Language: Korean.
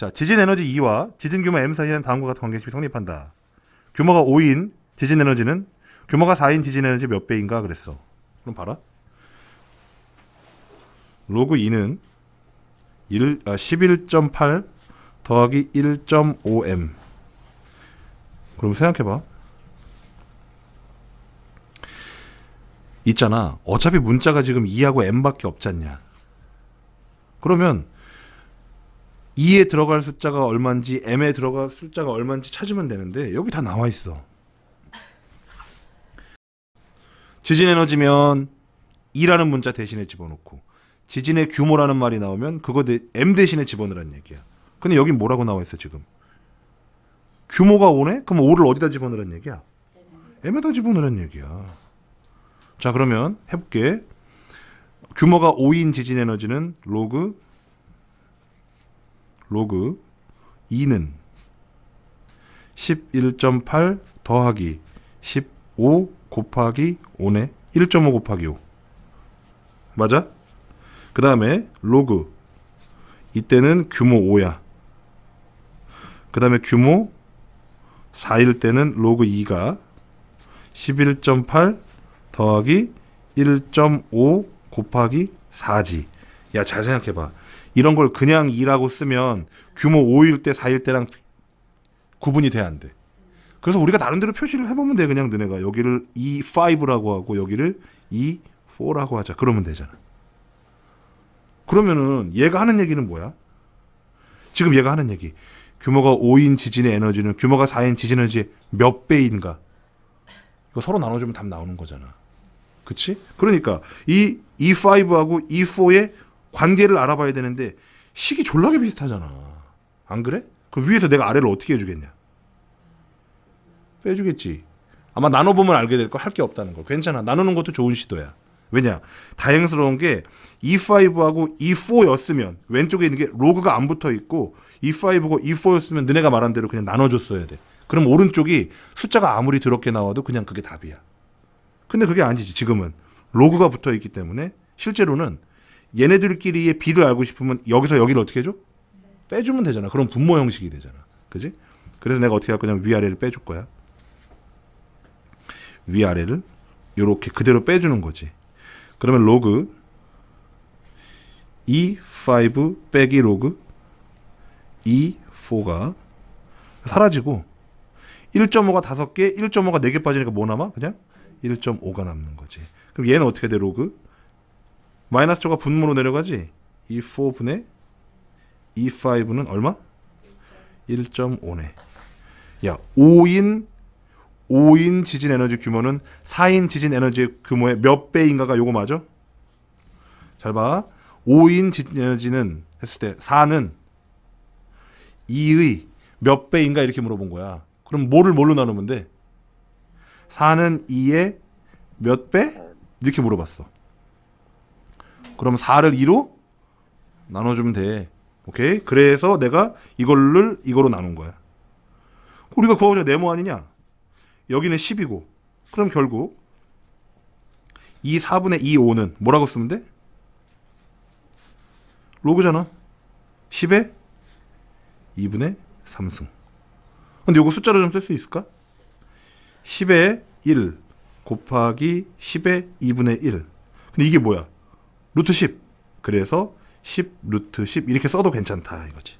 자, 지진 에너지 2와 지진 규모 M 사이에는 다음과 같은 관계식이 성립한다. 규모가 5인 지진 에너지는 규모가 4인 지진 에너지 몇 배인가 그랬어. 그럼 봐라. 로그 2는 1, 아, 11.8 더하기 1.5m. 그럼 생각해봐. 있잖아. 어차피 문자가 지금 2하고 m밖에 없잖냐. 그러면 2에 들어갈 숫자가 얼마인지 m에 들어갈 숫자가 얼마인지 찾으면 되는데 여기 다 나와 있어. 지진 에너지면 2라는 문자 대신에 집어넣고 지진의 규모라는 말이 나오면 그거 대, m 대신에 집어넣으란 얘기야. 근데 여기 뭐라고 나와 있어 지금? 규모가 5네? 그럼 5를 어디다 집어넣으란 얘기야? m에다 집어넣으란 얘기야. 자 그러면 해볼게. 규모가 5인 지진 에너지는 로그 로그 2는 11.8 더하기 15 곱하기 5네. 1.5 곱하기 5. 맞아? 그 다음에 로그. 이때는 규모 5야. 그 다음에 규모 4일 때는 로그 2가 11.8 더하기 1.5 곱하기 4지. 야, 잘 생각해봐. 이런 걸 그냥 2라고 쓰면 규모 5일 때 4일 때랑 구분이 돼야 안 돼. 그래서 우리가 나름대로 표시를 해보면 돼 그냥 너네가 여기를 E5라고 하고 여기를 E4라고 하자 그러면 되잖아. 그러면은 얘가 하는 얘기는 뭐야? 지금 얘가 하는 얘기 규모가 5인 지진의 에너지는 규모가 4인 지진 에너지의 몇 배인가? 이거 서로 나눠주면 답 나오는 거잖아. 그치? 그러니까 이 E5하고 E4의 관계를 알아봐야 되는데 시기 졸라게 비슷하잖아. 안 그래? 그럼 위에서 내가 아래를 어떻게 해주겠냐? 빼주겠지. 아마 나눠보면 알게 될거할 게 없다는 거. 괜찮아. 나누는 것도 좋은 시도야. 왜냐? 다행스러운 게 E5하고 E4였으면 왼쪽에 있는 게 로그가 안 붙어 있고 E5고 E4였으면 너네가 말한 대로 그냥 나눠줬어야 돼. 그럼 오른쪽이 숫자가 아무리 더럽게 나와도 그냥 그게 답이야. 근데 그게 아니지, 지금은. 로그가 붙어 있기 때문에 실제로는 얘네들끼리의 비를 알고 싶으면 여기서 여기를 어떻게 해줘? 빼주면 되잖아. 그럼 분모 형식이 되잖아. 그지? 그래서 내가 어떻게 할 거냐면 위아래를 빼줄 거야. 위아래를 이렇게 그대로 빼주는 거지. 그러면 로그 E5 빼기 로그 E4가 사라지고 1.5가 5개, 1.5가 4개 빠지니까 뭐 남아? 그냥 1.5가 남는 거지. 그럼 얘는 어떻게 돼? 로그 마이너스 조가 분모로 내려가지. E4분의 E5는 얼마? 1.5네. 야, 5인 5인 지진 에너지 규모는 4인 지진 에너지 규모의 몇 배인가가 요거 맞아? 잘 봐. 5인 지진 에너지는 했을 때 4는 2의 몇 배인가 이렇게 물어본 거야. 그럼 뭐를 뭘로 나누면 돼? 4는 2의 몇 배? 이렇게 물어봤어. 그럼 4를 2로 나눠주면 돼. 오케이? 그래서 내가 이걸를 이거로 나눈 거야. 우리가 구하고자 네모 아니냐? 여기는 10이고. 그럼 결국 2 4분의 2 5는 뭐라고 쓰면 돼? 로그잖아. 10에 2분의 3승. 근데 이거 숫자로 좀 쓸 수 있을까? 10에 1 곱하기 10에 2분의 1. 근데 이게 뭐야? 루트 10. 그래서 10 루트 10 이렇게 써도 괜찮다 이거지.